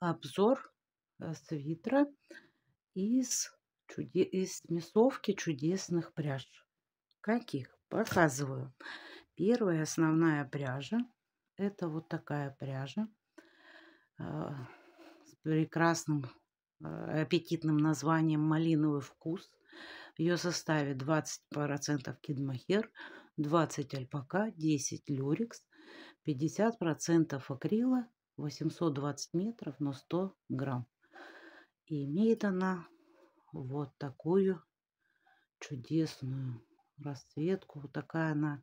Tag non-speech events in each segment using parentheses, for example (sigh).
обзор э, свитера из, чуде... из мясовки чудесных пряж. Каких? Показываю. Первая основная пряжа. Это вот такая пряжа э, с прекрасным э, аппетитным названием «Малиновый вкус». В ее составе 20% кидмахер, 20 альпака, 10 люрикс, 50% акрила 820 метров, но 100 грамм. И имеет она вот такую чудесную расцветку. Вот такая она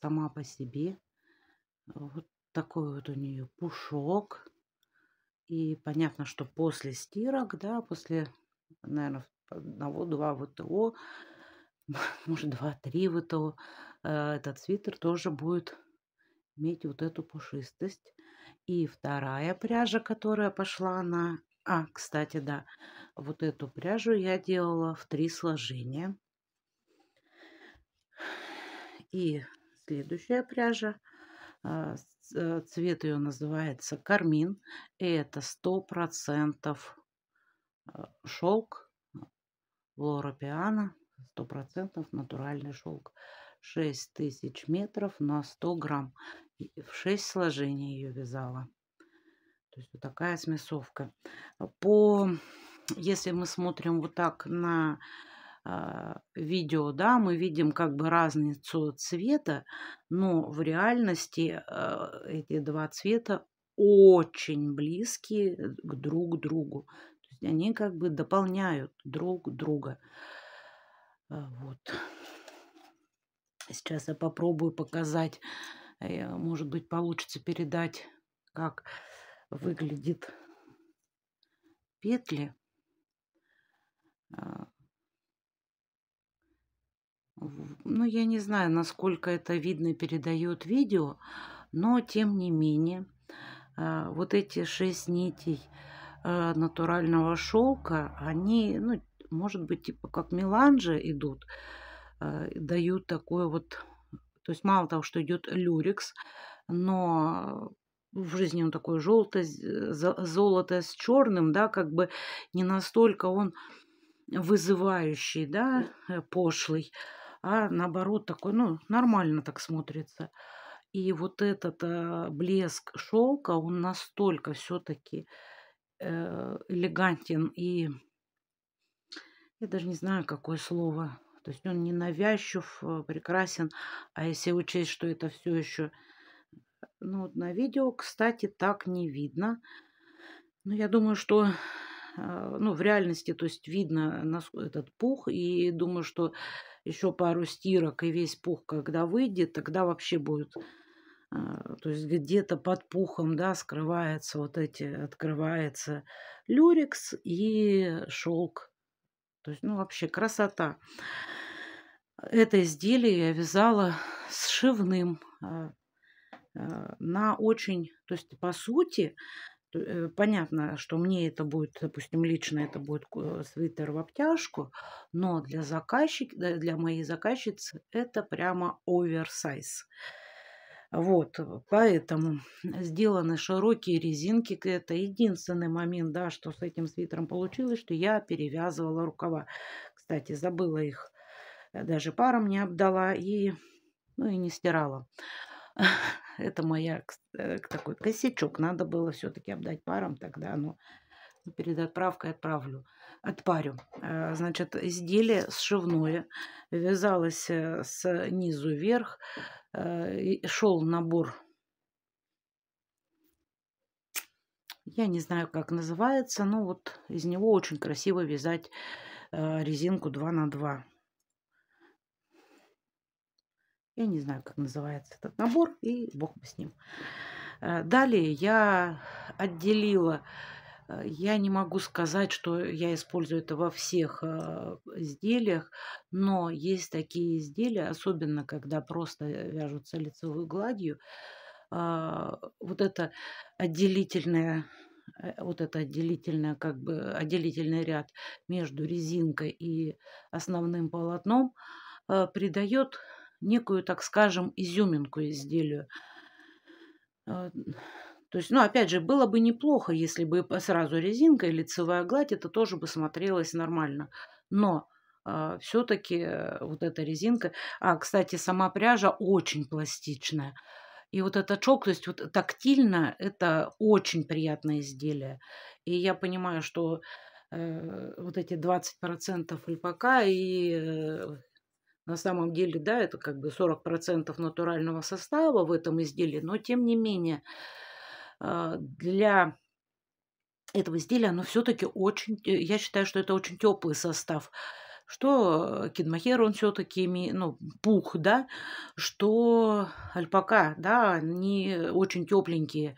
сама по себе. Вот такой вот у нее пушок. И понятно, что после стирок, да, после, наверное, одного-два ВТО, (laughs) может, два-три ВТО, э, этот свитер тоже будет иметь вот эту пушистость. И вторая пряжа, которая пошла на... А, кстати, да, вот эту пряжу я делала в три сложения. И следующая пряжа, а, цвет ее называется кармин. И это 100% шелк Лора Пиана, 100% натуральный шелк. 6 тысяч метров на 100 грамм. В 6 сложений ее вязала. То есть вот такая смесовка. По, если мы смотрим вот так на э, видео, да, мы видим как бы разницу цвета, но в реальности э, эти два цвета очень близкие к друг другу. То есть они как бы дополняют друг друга. А, вот. Сейчас я попробую показать, э, может быть, получится передать, как выглядит петли. А, ну, я не знаю, насколько это видно передает видео, но тем не менее, а, вот эти шесть нитей э, натурального шелка, они, ну, может быть, типа как меланжи идут, Э, дают такой вот... То есть мало того, что идет люрикс, но в жизни он такой желтый, э, золото с черным, да, как бы не настолько он вызывающий, да, э, пошлый, а наоборот такой, ну, нормально так смотрится. И вот этот блеск шелка, он настолько все-таки элегантен и я даже не знаю, какое слово то есть он не навязчив, э, прекрасен. А если учесть, что это все еще... Ну, вот на видео, кстати, так не видно. Но ну, я думаю, что а, ну, в реальности, то есть видно этот пух, и думаю, что еще пару стирок и весь пух, когда выйдет, тогда вообще будет, а, то есть где-то под пухом, да, скрывается вот эти, открывается люрикс и шелк. То есть, ну, вообще красота. Это изделие я вязала сшивным а, а, на очень, то есть, по сути, э, понятно, что мне это будет, допустим, лично это будет свитер в обтяжку, но для заказчика, для моей заказчицы это прямо оверсайз. Вот, э, поэтому сделаны широкие резинки. Это единственный момент, да, что с этим свитером получилось, что я перевязывала рукава. Кстати, забыла их, э, даже паром не обдала и, ну, и не стирала. (laughs) Это моя э, такой косячок. Надо было все-таки обдать паром, тогда оно перед отправкой отправлю, отпарю. Э, значит, изделие сшивное, вязалось э, снизу вверх, э, шел набор я не знаю, как называется, но вот из него очень красиво вязать резинку 2 на 2. Я не знаю, как называется этот набор, и бог бы с ним. Далее я отделила Э, я не могу сказать, что я использую это во всех а, изделиях, но есть такие изделия, особенно когда просто э, вяжутся лицевой гладью, а, вот это отделительное э, вот это отделительное, как бы отделительный ряд между резинкой и основным полотном придает некую, так скажем, изюминку изделию. То есть, ну, опять же, было бы неплохо, если бы сразу резинка и лицевая гладь, это тоже бы смотрелось нормально. Но э, а, все-таки э, вот эта резинка... А, кстати, сама пряжа очень пластичная. И вот этот шелк, то есть вот тактильно это очень приятное изделие. И я понимаю, что э, вот эти 20% альпака и э, на самом деле, да, это как бы 40% натурального состава в этом изделии, но тем не менее, а, для этого изделия, оно все-таки очень, э, я считаю, что это очень теплый состав что э, кинмахер, он все-таки ну, пух, да, что альпака, да, они очень тепленькие.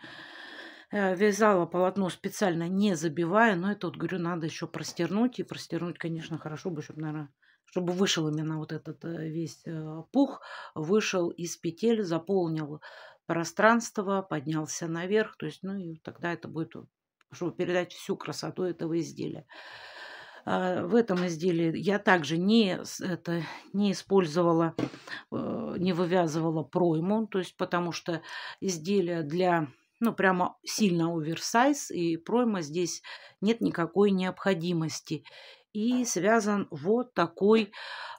Э, Вязала полотно специально не забивая, но это вот, говорю, надо еще простернуть. И простернуть, конечно, хорошо бы, чтобы, наверное, чтобы вышел именно вот этот весь пух, вышел из петель, заполнил пространства, поднялся наверх. То есть, ну и тогда это будет, э, чтобы передать всю красоту этого изделия. А, в этом изделии я также не, это, не использовала, э, не вывязывала пройму, то есть потому что изделие для ну, прямо сильно оверсайз, и пройма здесь нет никакой необходимости и связан вот такой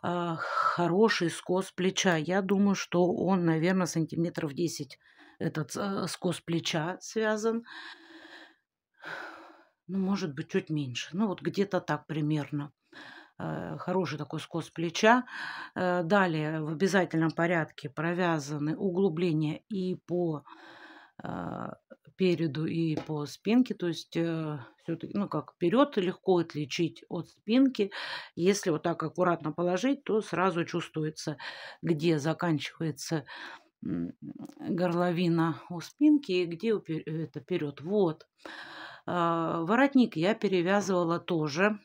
э, хороший скос плеча. Я думаю, что он, наверное, сантиметров 10 этот э, скос плеча связан. Ну, может быть, чуть меньше. Ну, вот где-то так примерно э, хороший такой скос плеча. Э, далее в обязательном порядке провязаны углубления и по а, переду и по спинке, то есть э, все-таки, ну как вперед легко отличить от спинки. Если вот так аккуратно положить, то сразу чувствуется, где заканчивается горловина у спинки и где э, это вперед. Вот. А, воротник я перевязывала тоже,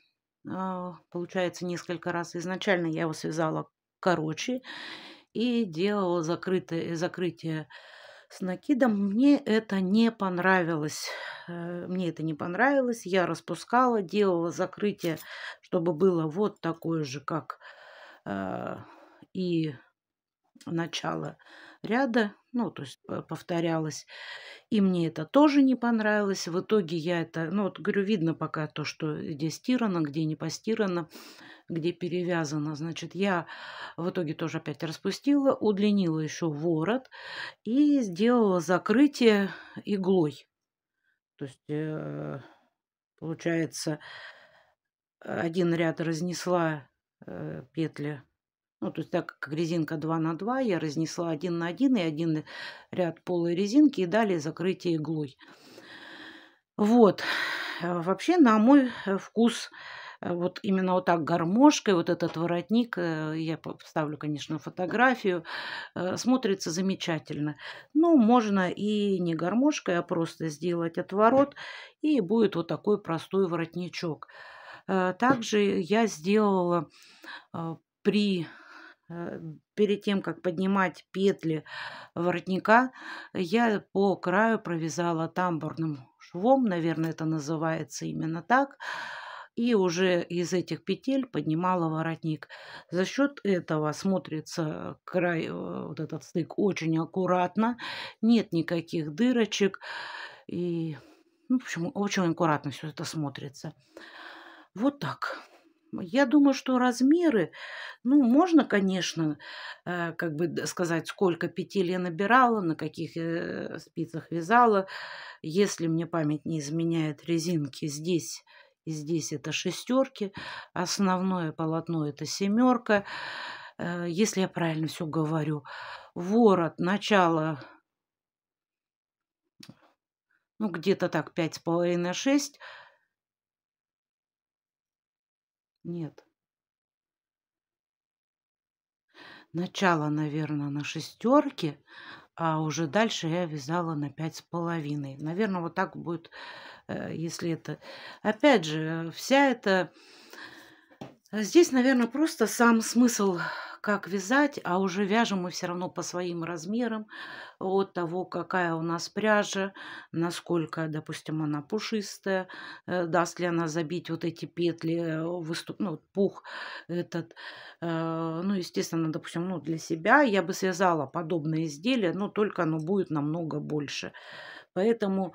а, получается, несколько раз. Изначально я его связала короче и делала закрытое, закрытие, закрытие с накидом. Мне это не понравилось. Э, мне это не понравилось. Я распускала, делала закрытие, чтобы было вот такое же, как э, и начало ряда, ну, то есть э, повторялось. И мне это тоже не понравилось. В итоге я это, ну, вот говорю, видно пока то, что где стирано, где не постирано где перевязано. Значит, я в итоге тоже опять распустила, удлинила еще ворот и сделала закрытие иглой. То есть, э, получается, один ряд разнесла э, петли ну, то есть так как резинка 2 на 2, я разнесла один на один и один ряд полой резинки и далее закрытие иглой. Вот. А, вообще, на мой э, вкус, вот именно вот так гармошкой, вот этот воротник, э, я поставлю, конечно, фотографию, э, смотрится замечательно. Но ну, можно и не гармошкой, а просто сделать отворот, и будет вот такой простой воротничок. Э, также я сделала при перед тем, как поднимать петли воротника, я по краю провязала тамбурным швом, наверное, это называется именно так, и уже из этих петель поднимала воротник. За счет этого смотрится край, э, вот этот стык очень аккуратно, нет никаких дырочек и, ну, в общем, очень аккуратно все это смотрится. Вот так. Я думаю, что размеры, ну, можно, конечно, э, как бы сказать, сколько петель я набирала, на каких э, спицах вязала. Если мне память не изменяет, резинки здесь и здесь это шестерки, основное полотно это семерка, э, если я правильно все говорю. Ворот, начало, ну где-то так 5,5-6. Нет. Начало, наверное, на шестерке, а уже дальше я вязала на пять с половиной. Наверное, вот так будет Э, если это... Опять же, вся эта... Э, здесь, наверное, просто сам смысл, как вязать, а уже вяжем мы все равно по своим размерам, от того, какая у нас пряжа, насколько, допустим, она пушистая, э, даст ли она забить вот эти петли, выступ, ну, пух этот. Ну, естественно, допустим, ну, для себя я бы связала подобное изделие, но только оно будет намного больше. Поэтому,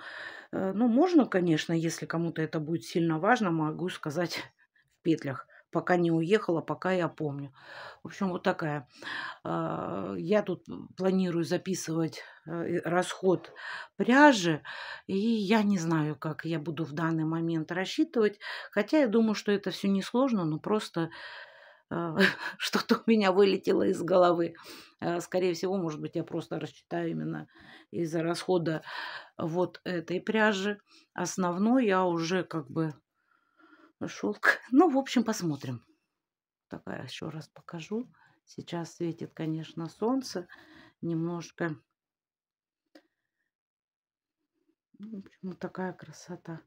э, ну, можно, конечно, если кому-то это будет сильно важно, могу сказать (laughs) в петлях. Пока не уехала, пока я помню. В общем, вот такая. А, я тут планирую записывать э, расход пряжи, и я не знаю, как я буду в данный момент рассчитывать. Хотя я думаю, что это все несложно, но просто а, (laughs) что-то у меня вылетело из головы. А, скорее всего, может быть, я просто рассчитаю именно из-за расхода вот этой пряжи. Основной я уже как бы шелк. (laughs) Ну, в общем, посмотрим. Такая еще раз покажу. Сейчас светит, конечно, солнце. Немножко. Ну, в общем, такая красота.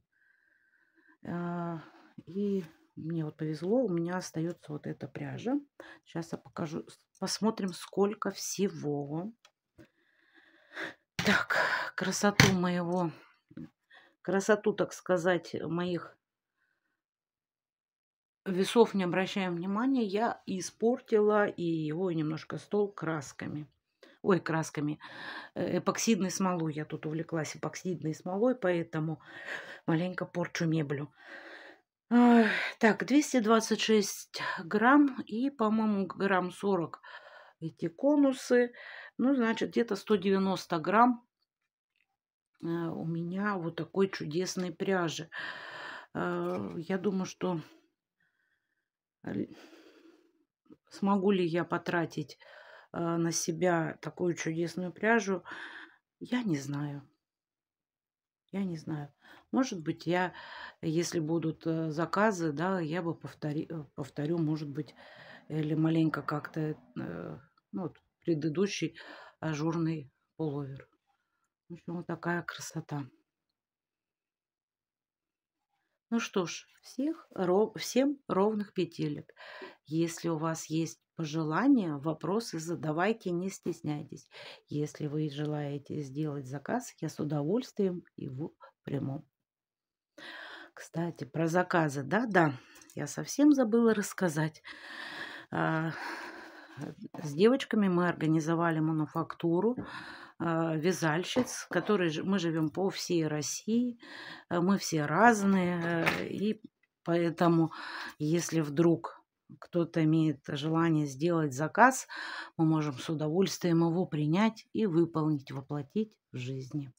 А, и мне вот повезло, у меня остается вот эта пряжа. Сейчас я покажу, посмотрим, сколько всего. Так, красоту моего, красоту, так сказать, моих весов не обращаем внимания. Я испортила и его немножко стол красками. Ой, красками. Э, эпоксидной смолой. Я тут увлеклась эпоксидной смолой, поэтому маленько порчу меблю. Так, 226 грамм и, по-моему, грамм 40 эти конусы. Ну, значит, где-то 190 грамм э, у меня вот такой чудесной пряжи. Э, я думаю, что смогу ли я потратить э, на себя такую чудесную пряжу, я не знаю. Я не знаю. Может быть, я, если будут э, заказы, да, я бы повтори, э, повторю, может быть, или маленько как-то, э, ну, вот, предыдущий ажурный пуловер. В общем, вот такая красота. Ну что ж, всех, ров, всем ровных петелек. Если у вас есть пожелания, вопросы задавайте, не стесняйтесь. Если вы желаете сделать заказ, я с удовольствием его приму. Кстати, про заказы. Да-да, я совсем забыла рассказать. А, с девочками мы организовали мануфактуру а, вязальщиц, которые мы живем по всей России, а, мы все разные, э, и поэтому, если вдруг кто-то имеет желание сделать заказ, мы можем с удовольствием его принять и выполнить, воплотить в жизни.